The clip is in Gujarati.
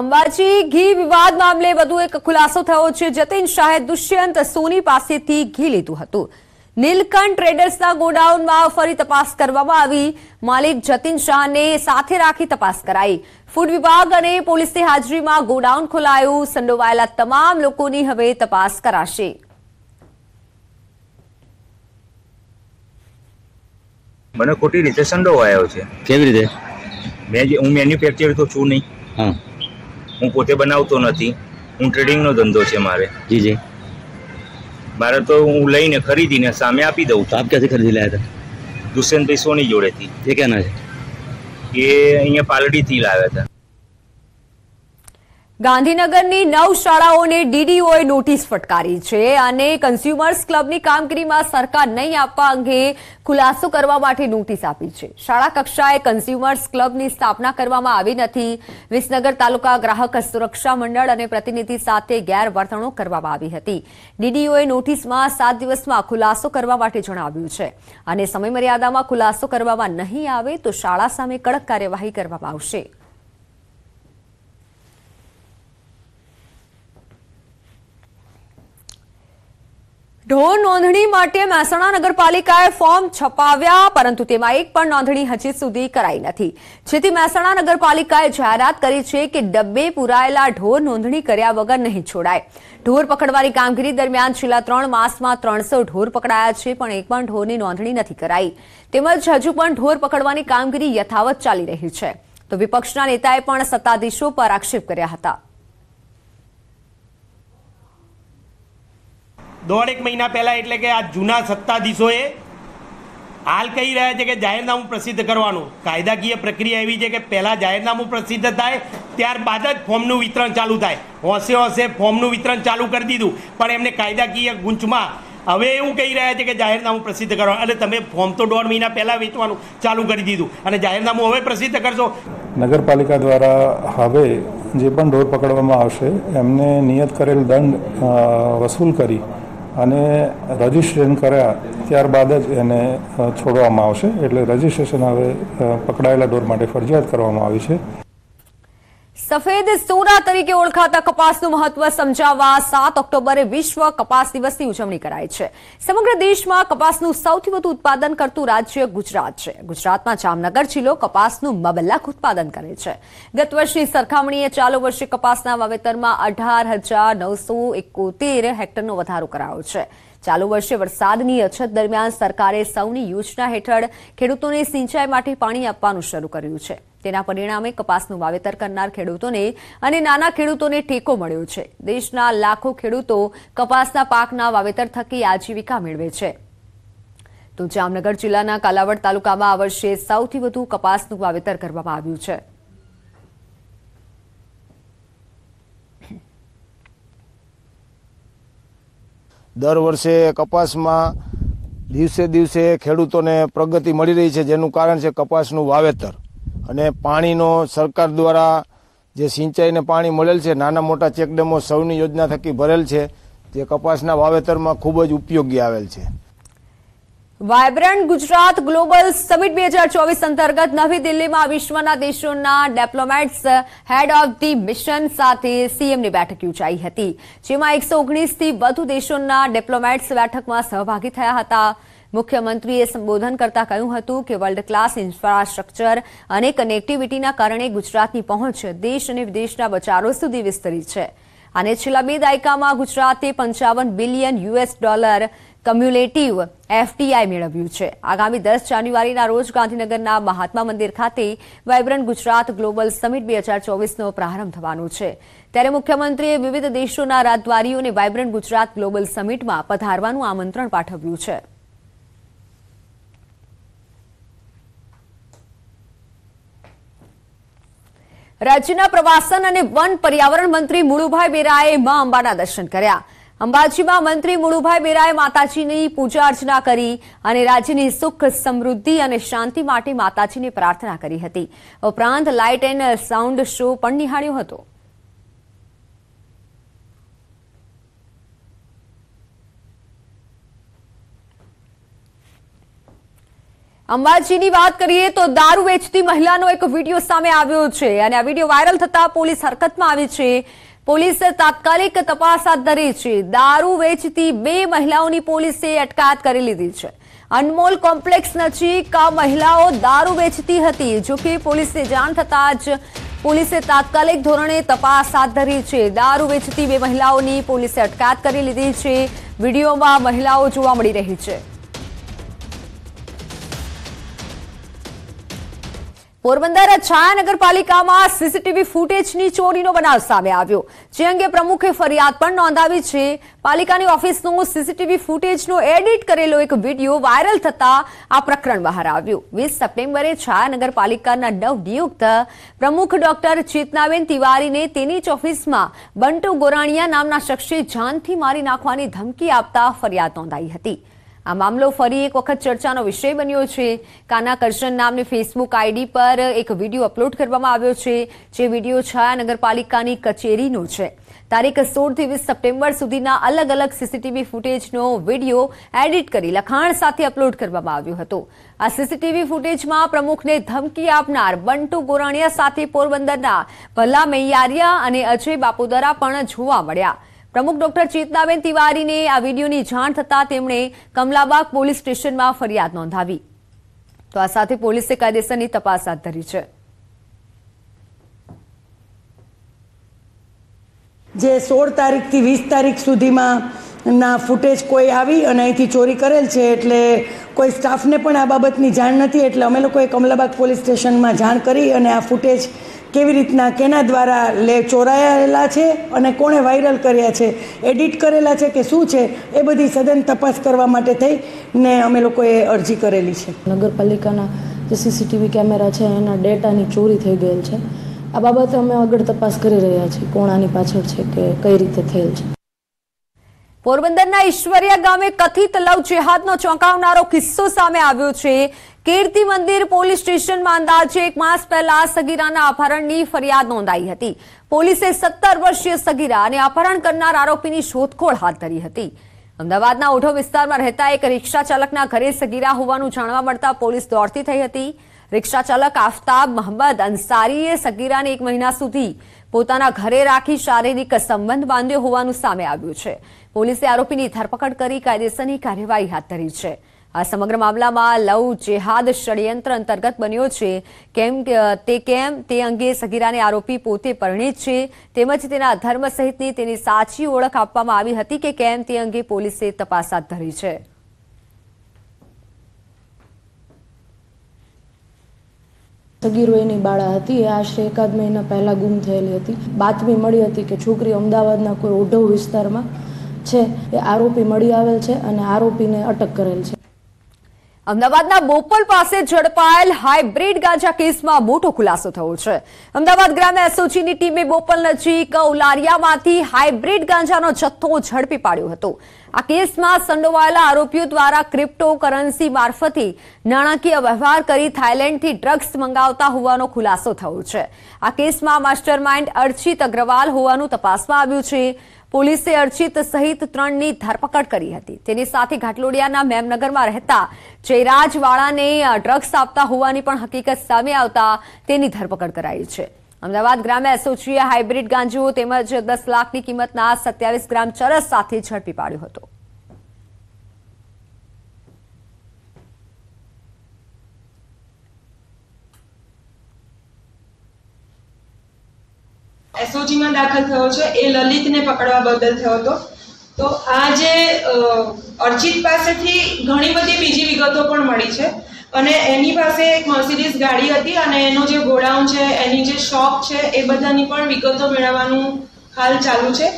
અંબાજી ઘી વિવાદ મામલે વધુ એક ખુલાસો થયો છે જતીન શાહે દુષ્યંત સોની પાસેથી ઘી લીધું હતું નીલકંઠ ટ્રેડર્સના ગોડાઉનમાં ફરી તપાસ કરવામાં આવી માલિક જતીન શાહને સાથે રાખી તપાસ કરાઈ ફૂડ વિભાગ અને પોલીસની હાજરીમાં ગોડાઉન ખોલાયું સંડોવાયેલા તમામ લોકોની હવે તપાસ કરાશે મને ખોટી રીતે સંડોવાયો છે કેવી રીતે મેં હું મેન્યુફેક્ચર તો છું નહીં હા હું પોતે બનાવતો નથી હું ટ્રેડિંગનો ધંધો છે મારે જી જી મારે તો હું લઈને ખરીદીને સામે આપી દઉં તો આપ ક્યાંથી ખરીદી લાયા હતા દુષ્યંતભાઈ સોની જોડેથી એ ક્યાંના છે એ અહીંયા પાલડીથી લાવ્યા હતા ગાંધીનગરની નવ શાળાઓને ડીડીઓએ નોટિસ ફટકારી છે અને કન્ઝ્યુમર્સ ક્લબની કામગીરીમાં સરકાર નહીં આપવા અંગે ખુલાસો કરવા માટે નોટિસ આપી છે શાળા કક્ષાએ કન્ઝ્યુમર્સ ક્લબની સ્થાપના કરવામાં આવી નથી વિસનગર તાલુકા ગ્રાહક સુરક્ષા મંડળ અને પ્રતિનિધિ સાથે ગેરવર્તણૂક કરવામાં આવી હતી ડીડીઓએ નોટિસમાં સાત દિવસમાં ખુલાસો કરવા માટે જણાવ્યું છે અને સમયમર્યાદામાં ખુલાસો કરવામાં નહીં આવે તો શાળા સામે કડક કાર્યવાહી કરવામાં આવશે ઢોર નોંધણી માટે મહેસાણા નગરપાલિકાએ ફોર્મ છપાવ્યા પરંતુ તેમાં એક પણ નોંધણી હજી સુધી કરાઈ નથી જેથી મહેસાણા નગરપાલિકાએ જાહેરાત કરી છે કે ડબ્બે પુરાયેલા ઢોર નોંધણી કર્યા વગર નહીં છોડાય ઢોર પકડવાની કામગીરી દરમિયાન છેલ્લા ત્રણ માસમાં ત્રણસો ઢોર પકડાયા છે પણ એક પણ ઢોરની નોંધણી નથી કરાઈ તેમજ હજુ પણ ઢોર પકડવાની કામગીરી યથાવત ચાલી રહી છે તો વિપક્ષના નેતાએ પણ સત્તાધીશો પર આક્ષેપ કર્યા હતા દોઢેક મહિના પહેલાં એટલે કે આ જૂના સત્તાધીશોએ હાલ કહી રહ્યા છે કે જાહેરનામું પ્રસિદ્ધ કરવાનું કાયદાકીય પ્રક્રિયા એવી છે કે પહેલાં જાહેરનામું પ્રસિદ્ધ થાય ત્યારબાદ જ ફોર્મનું વિતરણ ચાલુ થાય હોંશે હોંશે ફોર્મનું વિતરણ ચાલુ કરી દીધું પણ એમને કાયદાકીય ગુંચમાં હવે એવું કહી રહ્યા છે કે જાહેરનામું પ્રસિદ્ધ કરવાનું અને તમે ફોર્મ તો દોઢ મહિના પહેલાં વેચવાનું ચાલુ કરી દીધું અને જાહેરનામું હવે પ્રસિદ્ધ કરશો નગરપાલિકા દ્વારા હવે જે પણ ઢોર પકડવામાં આવશે એમને નિયત કરેલ દંડ વસૂલ કરી અને રજિસ્ટ્રેશન કર્યા ત્યારબાદ જ એને છોડવામાં આવશે એટલે રજીસ્ટ્રેશન હવે પકડાયેલા ઢોર માટે ફરજિયાત કરવામાં આવી છે સફેદ સોના તરીકે ઓળખાતા કપાસનું મહત્વ સમજાવવા સાત ઓક્ટોબરે વિશ્વ કપાસ દિવસની ઉજવણી કરાય છે સમગ્ર દેશમાં કપાસનું સૌથી વધુ ઉત્પાદન કરતું રાજ્ય ગુજરાત છે ગુજરાતમાં જામનગર જિલ્લો કપાસનું મબલક ઉત્પાદન કરે છે ગત વર્ષની સરખામણીએ ચાલુ વર્ષે કપાસના વાવેતરમાં અઢાર હજાર નવસો એકોતેર હેક્ટરનો વધારો કરાયો છે ચાલુ વર્ષે વરસાદની અછત દરમિયાન સરકારે સૌની યોજના હેઠળ ખેડૂતોને સિંચાઈ માટે પાણી આપવાનું શરૂ કર્યું છે તેના પરિણામે કપાસનું વાવેતર કરનાર ખેડૂતોને અને નાના ખેડૂતોને ટેકો મળ્યો છે દેશના લાખો ખેડૂતો કપાસના પાકના વાવેતર થકી આજીવિકા મેળવે છે તો જામનગર જિલ્લાના કાલાવડ તાલુકામાં આ વર્ષે સૌથી વધુ કપાસનું વાવેતર કરવામાં આવ્યું છે દર વર્ષે કપાસમાં દિવસે દિવસે ખેડૂતોને પ્રગતિ મળી રહી છે જેનું કારણ છે કપાસનું વાવેતર અને પાણીનો સરકાર દ્વારા જે સિંચાઈને પાણી મળેલ છે નાના મોટા ચેકડેમો સૌની યોજના થકી ભરેલ છે જે કપાસના વાવેતરમાં ખૂબ જ ઉપયોગી આવેલ છે વાયબ્રન્ટ ગુજરાત ગ્લોબલ સમિટ બે હજાર ચોવીસ અંતર્ગત નવી દિલ્હીમાં વિશ્વના દેશોના diplomats head of the mission સાથે સીએમની બેઠક યોજાઈ હતી જેમાં એકસો ઓગણીસથી વધુ દેશોના ડેપ્લોમેટ્સ બેઠકમાં સહભાગી થયા હતા મુખ્યમંત્રીએ સંબોધન કરતા કહ્યું હતું કે વર્લ્ડ ક્લાસ ઇન્ફ્રાસ્ટ્રક્ચર અને કનેક્ટિવિટીના કારણે ગુજરાતની પહોંચ દેશ અને વિદેશના બજારો સુધી વિસ્તરી છે અને છેલ્લા બે દાયકામાં ગુજરાતે પંચાવન billion US dollar cumulative FDI મેળવ્યું છે આગામી દસ જાન્યુઆરીના રોજ ગાંધીનગરના મહાત્મા મંદિર ખાતે વાયબ્રન્ટ ગુજરાત ગ્લોબલ સમિટ બે હજાર ચોવીસનો પ્રારંભ થવાનો છે ત્યારે મુખ્યમંત્રીએ વિવિધ દેશોના રાજદ્વારીઓને વાયબ્રન્ટ ગુજરાત ગ્લોબલ સમિટમાં પધારવાનું આમંત્રણ પાઠવ્યું છે રાજ્યના પ્રવાસન અને વન પર્યાવરણ મંત્રી મુળુભાઈ બેરાએ મા અંબાના દર્શન કર્યા અંબાજીમાં મંત્રી મુળુભાઈ બેરાએ માતાજીની પૂજા અર્ચના કરી અને રાજ્યની સુખ સમૃદ્ધિ અને શાંતિ માટે માતાજીની પ્રાર્થના કરી હતી ઉપરાંત લાઇટ એન્ડ સાઉન્ડ શો પણ નિહાળ્યો હતો અંબાજીની વાત કરીએ તો દારૂ વેચતી મહિલાનો એક વિડીયો સામે આવ્યો છે અને આ વિડીયો વાયરલ થતા પોલીસ હરકતમાં આવી છે પોલીસે તાત્કાલિક તપાસ હાથ ધરી છે દારૂ વેચતી બે મહિલાઓની પોલીસે અટકાયત કરી લીધી છે અનમોલ કોમ્પ્લેક્સ નજીક આ મહિલાઓ દારૂ વેચતી હતી જોકે પોલીસને જાણ થતાં જ પોલીસે તાત્કાલિક ધોરણે તપાસ હાથ ધરી છે દારૂ વેચતી બે મહિલાઓની પોલીસે અટકાયત કરી લીધી છે વિડીયોમાં મહિલાઓ જોવા મળી રહી છે પોરબંદર છાયા નગરપાલિકામાં સીસીટીવી ફૂટેજની ચોરીનો બનાવ સામે આવ્યો જે અંગે પ્રમુખે ફરિયાદ પણ નોંધાવી છે પાલિકાની ઓફિસનો સીસીટીવી ફૂટેજનો એડિટ કરેલો એક વિડીયો વાયરલ થતા આ પ્રકરણ બહાર આવ્યું વીસ સપ્ટેમ્બરે છાયા નગરપાલિકાના નવનિયુક્ત પ્રમુખ ડોક્ટર ચેતનાબેન તિવારીને તેની જ ઓફિસમાં બંટુ ગોરાણીયા નામના શખ્સે જાનથી મારી નાખવાની ધમકી આપતા ફરિયાદ નોંધાઈ હતી આ મામલો ફરી એક વખત ચર્ચાનો વિષય બન્યો છે કાના કરશન નામની ફેસબુક આઈડી પર એક વિડીયો અપલોડ કરવામાં આવ્યો છે જે વિડીયો છાયા નગરપાલિકાની કચેરીનો છે તારીખ સોળથી વીસ સપ્ટેમ્બર સુધીના અલગ અલગ સીસીટીવી ફૂટેજનો વિડીયો એડિટ કરી લખાણ સાથે અપલોડ કરવામાં આવ્યો હતો આ સીસીટીવી ફૂટેજમાં પ્રમુખને ધમકી આપનાર બંટુ ગોરાણીયા સાથે પોરબંદરના ભલા મૈયારિયા અને અજય બાપુદરા પણ જોવા મળ્યા પ્રમુખ ડોક્ટર ચેતનાબેન તિવારીને આ વિડીયોની જાણ થતાં તેમણે કમલાબાગ પોલીસ સ્ટેશનમાં ફરિયાદ નોંધાવી તો આ સાથે પોલીસે કાયદેસરની તપાસ હાથ ધરી છે જે સોળ તારીખથી વીસ તારીખ સુધીમાં ના ફૂટેજ કોઈ આવી અને અહીંથી ચોરી કરેલ છે એટલે કોઈ સ્ટાફને પણ આ બાબતની જાણ નથી એટલે અમે લોકોએ કમલાબાગ પોલીસ સ્ટેશનમાં જાણ કરી અને આ ફૂટેજ કેવી રીતના કેના દ્વારા લે ચોરાયેલા છે અને કોણે વાયરલ કર્યા છે એડિટ કરેલા છે કે શું છે એ બધી સઘન તપાસ કરવા માટે થઈ ને અમે લોકોએ અરજી કરેલી છે નગરપાલિકાના જે સીસીટીવી કેમેરા છે એના ડેટાની ચોરી થઈ ગયેલ છે આ બાબતે અમે આગળ તપાસ કરી રહ્યા છીએ કોણ આની પાછળ છે કે કઈ રીતે થયેલ છે પોરબંદરના ઈશ્વરિયા ગામે કથિત લવ જેહાદનો ચોંકાવનારો કિસ્સો સામે આવ્યો છે કીર્તિ મંદિર પોલીસ સ્ટેશનમાં અંદાજે એક માસ પહેલા સગીરાના અપહરણની ફરિયાદ નોંધાઈ હતી પોલીસે સત્તર વર્ષીય સગીરા અને અપહરણ કરનાર આરોપીની શોધખોળ હાથ ધરી હતી અમદાવાદના ઓઢો વિસ્તારમાં રહેતા એક રિક્ષા ચાલકના ઘરે સગીરા હોવાનું જાણવા મળતા પોલીસ દોડતી થઈ હતી રિક્ષા ચાલક આફતાબ મહમ્મદ અંસારીએ સગીરાને એક મહિના સુધી પોતાના ઘરે રાખી શારીરિક સંબંધ બાંધ્યો હોવાનું સામે આવ્યું છે પોલીસે આરોપીની ધરપકડ કરી કાયદેસરની કાર્યવાહી હાથ ધરી છે આ સમગ્ર મામલામાં લવ જેહાદ ષડયંત્ર અંતર્ગત બન્યો છે કેમ તે કેમ તે અંગે સગીરાને આરોપી પોતે પરણિત છે તેમજ તેના ધર્મ સહિતની તેની સાચી ઓળખ આપવામાં આવી હતી કે કેમ તે અંગે પોલીસે તપાસ હાથ ધરી છે સગીરો એની બાળા હતી એ આશરે એકાદ મહિના પહેલાં ગુમ થયેલી હતી બાતમી મળી હતી કે છોકરી અમદાવાદના કોઈ ઓઢવ વિસ્તારમાં છે એ આરોપી મળી આવેલ છે અને આરોપીને અટક કરેલ છે અમદાવાદના બોપલ પાસે ઝડપાયેલ હાઇબ્રિડ ગાંજા કેસમાં મોટો ખુલાસો થયો છે અમદાવાદ ગ્રામ એસઓજીની ટીમે બોપલ નજીક ઉલારિયામાંથી હાઇબ્રિડ ગાંજાનો જથ્થો ઝડપી પાડ્યો હતો આ કેસમાં સંડોવાયેલા આરોપીઓ દ્વારા ક્રિપ્ટોકરન્સી મારફતે નાણાકીય વ્યવહાર કરી થાઇલેન્ડથી ડ્રગ્સ મંગાવતા હોવાનો ખુલાસો થયો છે આ કેસમાં માસ્ટર માઇન્ડ અર્ચિત અગ્રવાલ હોવાનું તપાસમાં આવ્યું છે પોલીસે અર્ચિત સહિત ત્રણની ધરપકડ કરી હતી તેની સાથે ઘાટલોડિયાના મેમનગરમાં રહેતા જયરાજવાળાને ડ્રગ્સ આપતા હોવાની પણ હકીકત સામે આવતા તેની ધરપકડ કરાઈ છે અમદાવાદ ગ્રામે એસોસીએ હાઇબ્રિડ ગાંજો તેમજ દસ લાખની કિંમતના સત્યાવીસ ગ્રામ ચરસ સાથે ઝડપી પાડ્યો હતો એસઓજીમાં દાખલ થયો છે એ લલિતને પકડવા બદલ થયો હતો તો આ જે અર્જિત પાસેથી ઘણી બધી બીજી વિગતો પણ મળી છે અને એની પાસે એક મર્સિડીઝ ગાડી હતી અને એનો જે ગોડાઉન છે એની જે શોપ છે એ બધાની પણ વિગતો મેળવવાનું હાલ ચાલુ છે